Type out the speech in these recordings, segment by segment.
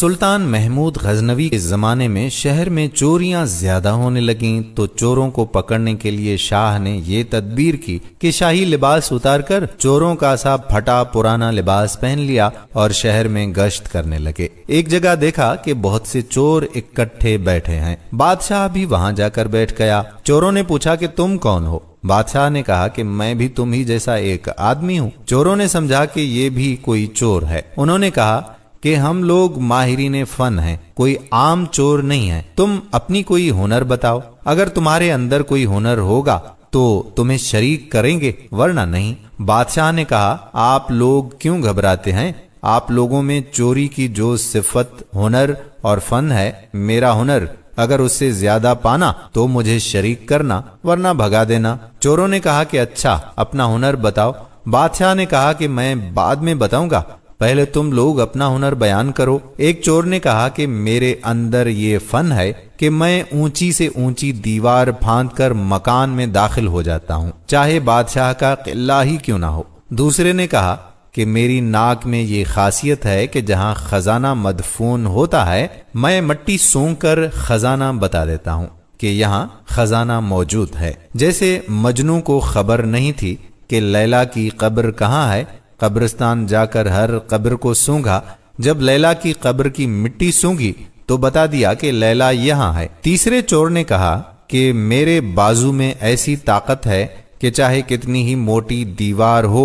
सुल्तान महमूद गजनवी के ज़माने में शहर में चोरियां ज़्यादा होने लगीं तो चोरों को पकड़ने के लिए शाह ने ये तदबीर की कि शाही लिबास उतारकर चोरों का सा फटा पुराना लिबास पहन लिया और शहर में गश्त करने लगे एक जगह देखा कि बहुत से चोर इकट्ठे बैठे हैं बादशाह भी वहां जाकर बैठ गया चोरों ने पूछा कि तुम कौन हो बादशाह ने कहा कि मैं भी तुम ही जैसा एक आदमी हूँ चोरों ने समझा कि ये भी कोई चोर है उन्होंने कहा कि हम लोग माहरीन फन हैं कोई आम चोर नहीं है तुम अपनी कोई हुनर बताओ अगर तुम्हारे अंदर कोई हुनर होगा तो तुम्हें शरीक करेंगे वरना नहीं बादशाह ने कहा आप लोग क्यों घबराते हैं आप लोगों में चोरी की जो सिफत हुनर और फन है मेरा हुनर अगर उससे ज्यादा पाना तो मुझे शरीक करना वरना भगा देना चोरों ने कहा कि अच्छा अपना हुनर बताओ बादशाह ने कहा कि मैं बाद में बताऊंगा पहले तुम लोग अपना हुनर बयान करो एक चोर ने कहा कि मेरे अंदर ये फन है कि मैं ऊंची से ऊंची दीवार फांद कर मकान में दाखिल हो जाता हूँ चाहे बादशाह का किला ही क्यों ना हो दूसरे ने कहा कि मेरी नाक में ये खासियत है कि जहाँ खजाना मदफून होता है मैं मट्टी सूंघ कर खजाना बता देता हूँ कि यहाँ खजाना मौजूद है जैसे मजनू को खबर नहीं थी कि लैला की कब्र कहाँ है कब्रिस्तान जाकर हर कब्र को सूंघा जब लैला की कब्र की मिट्टी सूंघी तो बता दिया कि लैला यहाँ है तीसरे चोर ने कहा कि मेरे बाजू में ऐसी ताकत है कि चाहे कितनी ही मोटी दीवार हो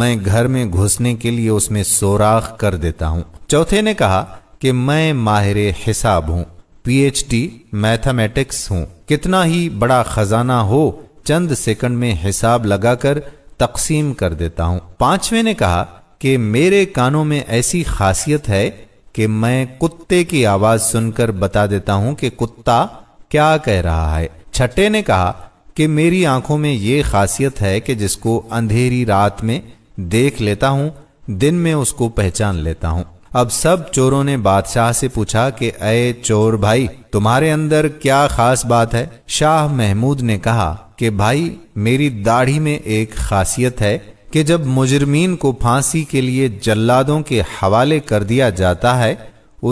मैं घर में घुसने के लिए उसमें सोराख कर देता हूँ चौथे ने कहा कि मैं माहिर हिसाब हूँ पीएचडी मैथमेटिक्स हूँ कितना ही बड़ा खजाना हो चंद सेकंड में हिसाब लगाकर तकसीम कर देता हूँ पांचवें ने कहा कि मेरे कानों में ऐसी खासियत है कि मैं कुत्ते की आवाज सुनकर बता देता हूँ कि कुत्ता क्या कह रहा है छठे ने कहा कि मेरी आंखों में ये खासियत है कि जिसको अंधेरी रात में देख लेता हूँ दिन में उसको पहचान लेता हूँ अब सब चोरों ने बादशाह से पूछा कि अये चोर भाई तुम्हारे अंदर क्या खास बात है शाह महमूद ने कहा कि भाई मेरी दाढ़ी में एक खासियत है कि जब मुजरमीन को फांसी के लिए जल्लादों के हवाले कर दिया जाता है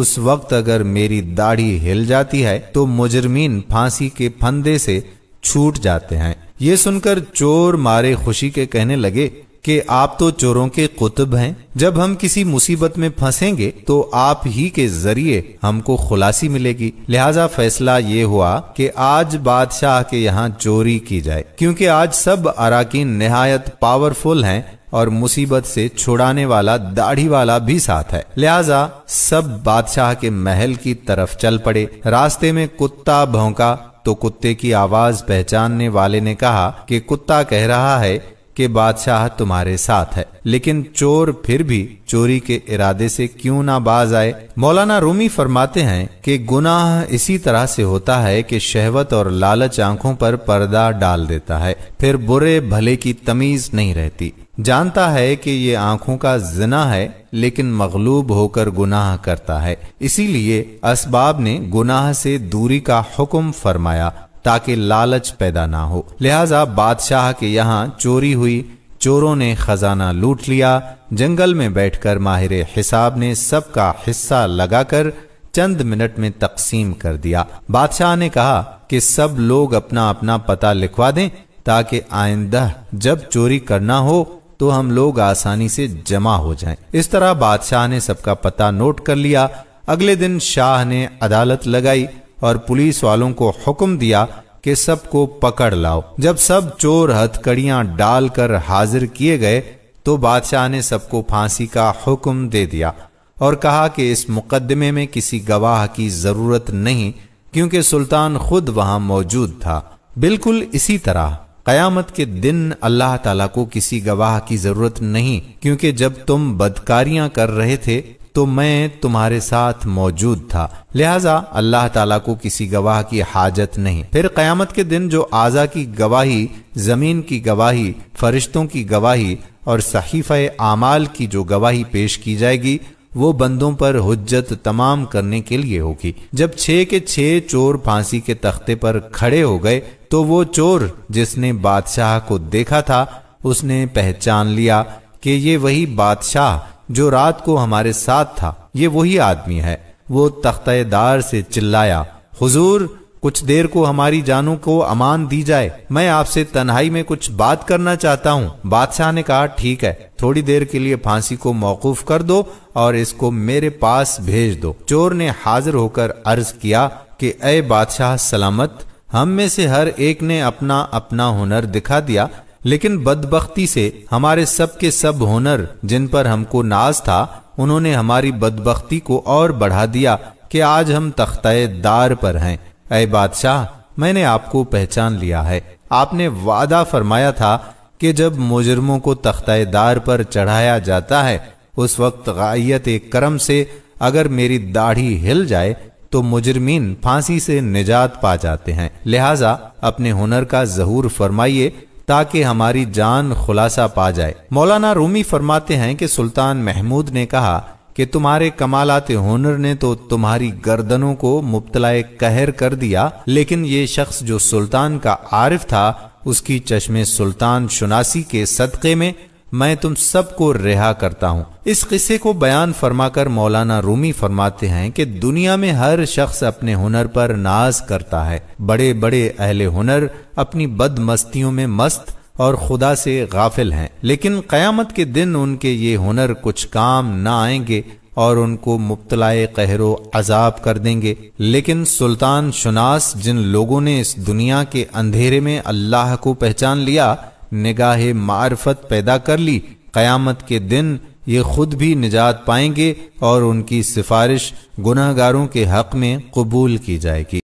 उस वक्त अगर मेरी दाढ़ी हिल जाती है तो मुजरमीन फांसी के फंदे से छूट जाते हैं ये सुनकर चोर मारे खुशी के कहने लगे कि आप तो चोरों के कुतुब हैं जब हम किसी मुसीबत में फंसेंगे तो आप ही के जरिए हमको खुलासी मिलेगी लिहाजा फैसला ये हुआ कि आज बादशाह के यहाँ चोरी की जाए क्योंकि आज सब अराकीन नहायत पावरफुल हैं और मुसीबत से छुड़ाने वाला दाढ़ी वाला भी साथ है लिहाजा सब बादशाह के महल की तरफ चल पड़े रास्ते में कुत्ता भौंका तो कुत्ते की आवाज पहचानने वाले ने कहा कि कुत्ता कह रहा है कि बादशाह तुम्हारे साथ है लेकिन चोर फिर भी चोरी के इरादे से क्यों ना बाज आए मौलाना रूमी फरमाते हैं कि गुनाह इसी तरह से होता है कि शहवत और लालच आंखों पर पर्दा डाल देता है फिर बुरे भले की तमीज नहीं रहती जानता है कि ये आंखों का जना है लेकिन मगलूब होकर गुनाह करता है इसीलिए असबाब ने गुनाह से दूरी का हुक्म फरमाया ताकि लालच पैदा ना हो लिहाजा बादशाह के यहाँ चोरी हुई चोरों ने खजाना लूट लिया जंगल में बैठकर माहिर हिसाब ने सबका हिस्सा लगाकर चंद मिनट में तकसीम कर दिया बादशाह ने कहा कि सब लोग अपना अपना पता लिखवा दें ताकि आइंदा जब चोरी करना हो तो हम लोग आसानी से जमा हो जाएं। इस तरह बादशाह ने सबका पता नोट कर लिया अगले दिन शाह ने अदालत लगाई और पुलिस वालों को हुक्म दिया कि सबको पकड़ लाओ जब सब चोर हथकड़ियां डालकर हाजिर किए गए तो बादशाह ने सबको फांसी का हुक्म दे दिया और कहा कि इस मुकदमे में किसी गवाह की जरूरत नहीं क्योंकि सुल्तान खुद वहां मौजूद था बिल्कुल इसी तरह कयामत के दिन अल्लाह ताला को किसी गवाह की जरूरत नहीं क्योंकि जब तुम बदकारियां कर रहे थे तो मैं तुम्हारे साथ मौजूद था लिहाजा अल्लाह ताला को किसी गवाह की हाजत नहीं फिर क्यामत के दिन जो आजा की गवाही जमीन की गवाही फरिश्तों की गवाही और सहीफ़ आमाल की जो गवाही पेश की जाएगी वो बंदों पर हुज्जत तमाम करने के लिए होगी जब छे के छे चोर फांसी के तख्ते पर खड़े हो गए तो वो चोर जिसने बादशाह को देखा था उसने पहचान लिया कि ये वही बादशाह जो रात को हमारे साथ था ये वही आदमी है वो तख्तेदार से चिल्लाया हुजूर कुछ देर को हमारी जानों को अमान दी जाए मैं आपसे तन्हाई में कुछ बात करना चाहता हूँ बादशाह ने कहा ठीक है थोड़ी देर के लिए फांसी को मौकूफ कर दो और इसको मेरे पास भेज दो चोर ने हाजिर होकर अर्ज किया कि अय बादशाह सलामत हम में से हर एक ने अपना अपना हुनर दिखा दिया लेकिन बदबख्ती से हमारे सब के सब हुनर जिन पर हमको नाज था उन्होंने हमारी बदबख्ती को और बढ़ा दिया कि आज हम तख्ते दार पर हैं अय बादशाह मैंने आपको पहचान लिया है आपने वादा फरमाया था कि जब मुजरमों को तख्ते दार पर चढ़ाया जाता है उस वक्त गायत एक करम से अगर मेरी दाढ़ी हिल जाए तो मुजरमीन फांसी से निजात पा जाते हैं लिहाजा अपने हुनर का जहूर फरमाइए ताकि हमारी जान खुलासा पा जाए मौलाना रूमी फरमाते हैं कि सुल्तान महमूद ने कहा कि तुम्हारे कमालात हुनर ने तो तुम्हारी गर्दनों को मुबतलाए कहर कर दिया लेकिन ये शख्स जो सुल्तान का आरिफ था उसकी चश्मे सुल्तान शुनासी के सदक़े में मैं तुम सबको रिहा करता हूँ इस किस्से को बयान फरमाकर मौलाना रूमी फरमाते हैं कि दुनिया में हर शख्स अपने हुनर पर नाज करता है बड़े बड़े अहले हुनर अपनी बदमस्तियों में मस्त और खुदा से गाफिल हैं लेकिन कयामत के दिन उनके ये हुनर कुछ काम न आएंगे और उनको मुबतलाए कहरो अजाब कर देंगे लेकिन सुल्तान शुनास जिन लोगों ने इस दुनिया के अंधेरे में अल्लाह को पहचान लिया निगाह मार्फत पैदा कर ली कयामत के दिन ये खुद भी निजात पाएंगे और उनकी सिफारिश गुनाहगारों के हक में कबूल की जाएगी